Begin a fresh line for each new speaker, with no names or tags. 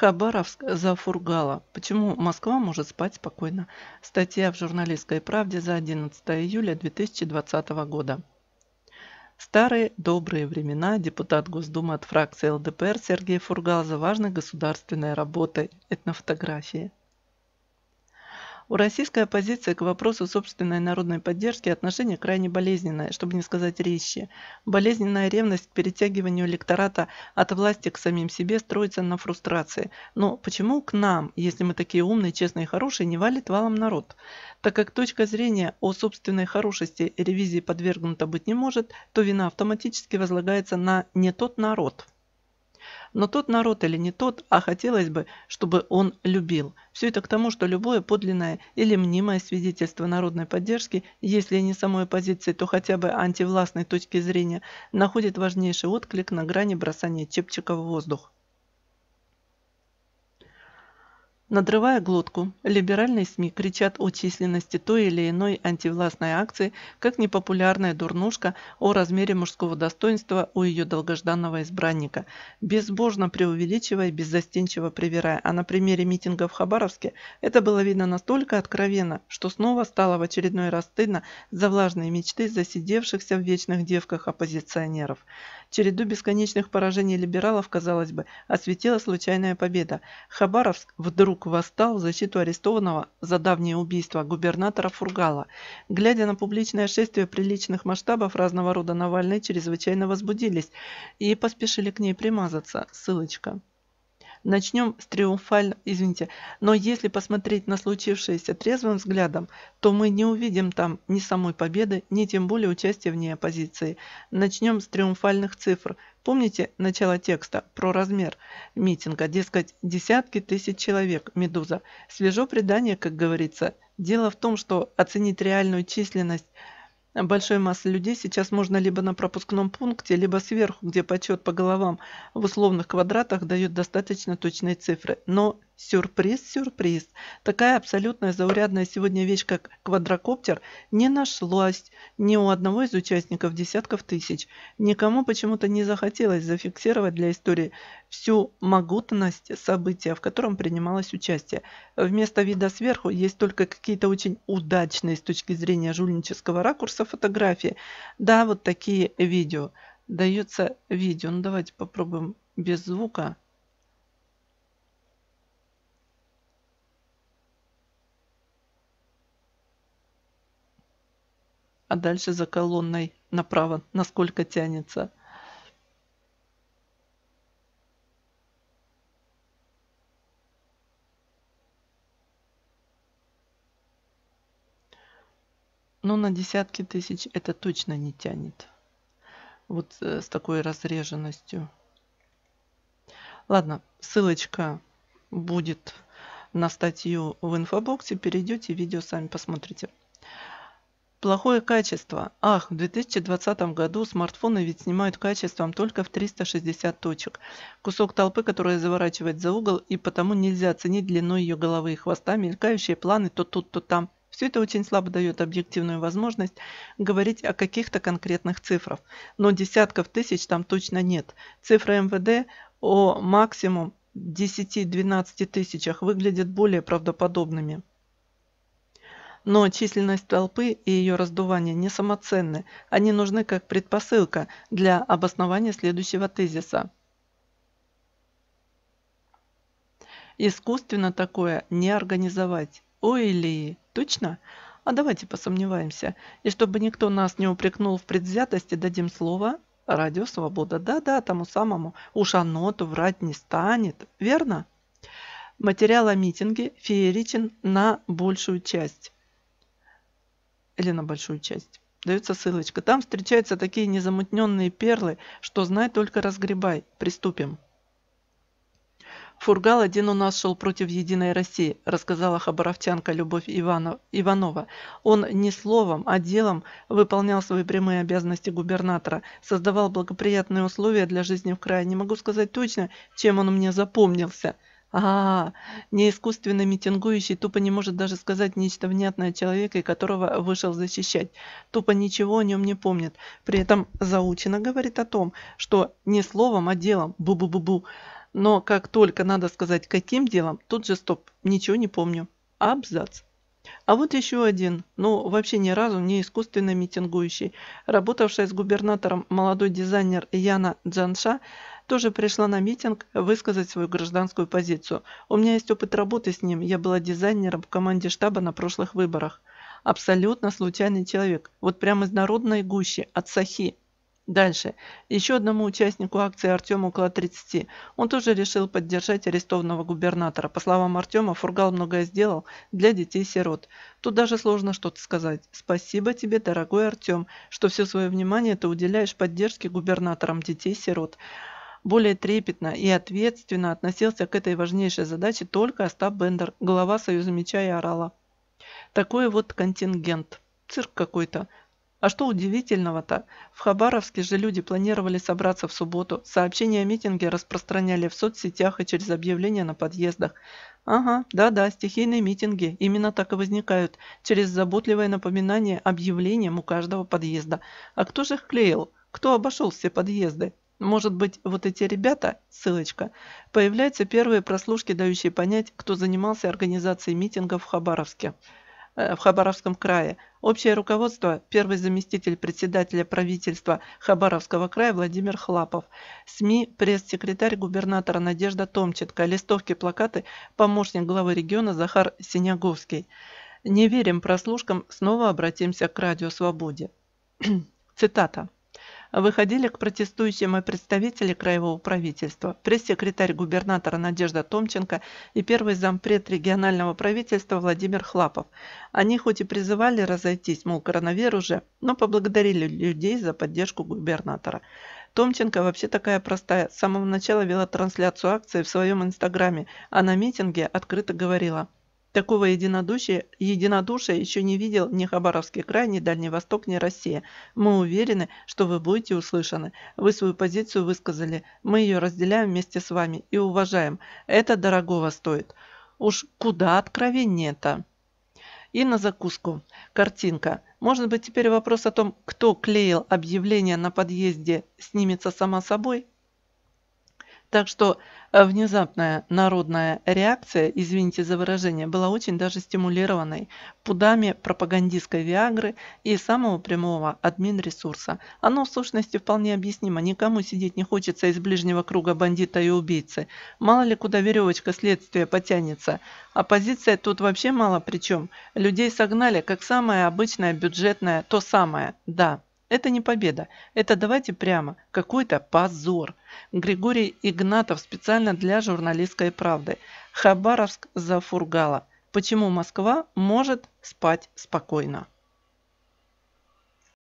Хабаровск зафургала. Почему Москва может спать спокойно? Статья в журналистской правде за 11 июля 2020 года. Старые добрые времена депутат Госдумы от фракции ЛДПР Сергей Фургал за важной государственной работой этнофотографии. У российской оппозиции к вопросу собственной народной поддержки отношение крайне болезненное, чтобы не сказать резче. Болезненная ревность к перетягиванию электората от власти к самим себе строится на фрустрации. Но почему к нам, если мы такие умные, честные и хорошие, не валит валом народ? Так как точка зрения о собственной хорошести ревизии подвергнута быть не может, то вина автоматически возлагается на не тот народ – но тот народ или не тот, а хотелось бы, чтобы он любил. Все это к тому, что любое подлинное или мнимое свидетельство народной поддержки, если не самой оппозиции, то хотя бы антивластной точки зрения, находит важнейший отклик на грани бросания чепчика в воздух. Надрывая глотку, либеральные СМИ кричат о численности той или иной антивластной акции, как непопулярная дурнушка о размере мужского достоинства у ее долгожданного избранника, безбожно преувеличивая, беззастенчиво привирая. А на примере митинга в Хабаровске это было видно настолько откровенно, что снова стало в очередной раз стыдно за влажные мечты засидевшихся в вечных девках оппозиционеров. Череду бесконечных поражений либералов, казалось бы, осветила случайная победа. Хабаровск вдруг вдруг восстал в защиту арестованного за давнее убийство губернатора Фургала. Глядя на публичное шествие приличных масштабов разного рода Навальный чрезвычайно возбудились и поспешили к ней примазаться. Ссылочка. Начнем с триумфаль... Извините. Но если посмотреть на случившееся трезвым взглядом, то мы не увидим там ни самой победы, ни тем более участия в ней оппозиции. Начнем с триумфальных цифр – Помните начало текста про размер митинга? Дескать, десятки тысяч человек, Медуза. Свежо предание, как говорится. Дело в том, что оценить реальную численность большой массы людей сейчас можно либо на пропускном пункте, либо сверху, где подсчет по головам в условных квадратах дает достаточно точные цифры. Но Сюрприз, сюрприз. Такая абсолютная заурядная сегодня вещь, как квадрокоптер, не нашлась ни у одного из участников десятков тысяч. Никому почему-то не захотелось зафиксировать для истории всю могутность события, в котором принималось участие. Вместо вида сверху есть только какие-то очень удачные с точки зрения жульнического ракурса фотографии. Да, вот такие видео. Дается видео. Ну давайте попробуем без звука. а дальше за колонной направо, насколько тянется. Но ну, на десятки тысяч это точно не тянет. Вот э, с такой разреженностью. Ладно, ссылочка будет на статью в инфобоксе. Перейдете, видео сами посмотрите. Плохое качество. Ах, в 2020 году смартфоны ведь снимают качеством только в 360 точек. Кусок толпы, которая заворачивает за угол, и потому нельзя оценить длину ее головы и хвоста, мелькающие планы то тут, то там. Все это очень слабо дает объективную возможность говорить о каких-то конкретных цифрах. Но десятков тысяч там точно нет. Цифры МВД о максимум 10-12 тысячах выглядят более правдоподобными. Но численность толпы и ее раздувание не самоценны, они нужны как предпосылка для обоснования следующего тезиса. Искусственно такое не организовать. Ой, или точно? А давайте посомневаемся. И чтобы никто нас не упрекнул в предвзятости, дадим слово «Радио Свобода». Да-да, тому самому. Уж оно-то врать не станет. Верно? Материал о митинге фееричен на большую часть или на большую часть. Дается ссылочка. Там встречаются такие незамутненные перлы, что знай только разгребай. Приступим. Фургал один у нас шел против «Единой России», рассказала хабаровчанка Любовь Иванова. Он не словом, а делом выполнял свои прямые обязанности губернатора, создавал благоприятные условия для жизни в крае. Не могу сказать точно, чем он мне запомнился – а, не искусственно митингующий тупо не может даже сказать нечто внятное человека, и которого вышел защищать. Тупо ничего о нем не помнит. При этом заучено говорит о том, что не словом, а делом. Бу-бу-бу-бу. Но как только надо сказать каким делом, тут же стоп. Ничего не помню. Абзац. А вот еще один, ну вообще ни разу не искусственно митингующий. Работавшая с губернатором молодой дизайнер Яна Джанша тоже пришла на митинг высказать свою гражданскую позицию. У меня есть опыт работы с ним, я была дизайнером в команде штаба на прошлых выборах. Абсолютно случайный человек, вот прямо из народной гущи, от Сахи. Дальше. Еще одному участнику акции Артему около 30. Он тоже решил поддержать арестованного губернатора. По словам Артема, Фургал многое сделал для детей-сирот. Тут даже сложно что-то сказать. Спасибо тебе, дорогой Артем, что все свое внимание ты уделяешь поддержке губернаторам детей-сирот. Более трепетно и ответственно относился к этой важнейшей задаче только Остап Бендер, глава Союза Меча и Орала. Такой вот контингент. Цирк какой-то. А что удивительного-то? В Хабаровске же люди планировали собраться в субботу. Сообщения о митинге распространяли в соцсетях и через объявления на подъездах. Ага, да-да, стихийные митинги именно так и возникают. Через заботливое напоминание объявлением у каждого подъезда. А кто же их клеил? Кто обошел все подъезды? Может быть, вот эти ребята, ссылочка, появляются первые прослушки, дающие понять, кто занимался организацией митингов в Хабаровске, э, в Хабаровском крае. Общее руководство – первый заместитель председателя правительства Хабаровского края Владимир Хлапов. СМИ – пресс-секретарь губернатора Надежда Томченко. Листовки, плакаты – помощник главы региона Захар Синяговский. Не верим прослушкам, снова обратимся к радио «Свободе». Цитата выходили к протестующим и представители краевого правительства, пресс-секретарь губернатора Надежда Томченко и первый зампред регионального правительства Владимир Хлапов. Они хоть и призывали разойтись, мол, коронавирус же, но поблагодарили людей за поддержку губернатора. Томченко вообще такая простая. С самого начала вела трансляцию акции в своем инстаграме, а на митинге открыто говорила – Такого единодушия, единодушия еще не видел ни Хабаровский край, ни Дальний Восток, ни Россия. Мы уверены, что вы будете услышаны. Вы свою позицию высказали. Мы ее разделяем вместе с вами и уважаем. Это дорогого стоит. Уж куда откровеннее-то? И на закуску. Картинка. Может быть теперь вопрос о том, кто клеил объявление на подъезде, снимется само собой? Так что э, внезапная народная реакция, извините за выражение, была очень даже стимулированной пудами пропагандистской Виагры и самого прямого админресурса. Оно в сущности вполне объяснимо, никому сидеть не хочется из ближнего круга бандита и убийцы. Мало ли куда веревочка следствия потянется. Оппозиция тут вообще мало причем. Людей согнали, как самое обычное бюджетное, то самое, да. Это не победа. Это, давайте прямо, какой-то позор. Григорий Игнатов специально для журналистской правды. Хабаровск зафургала. Почему Москва может спать спокойно?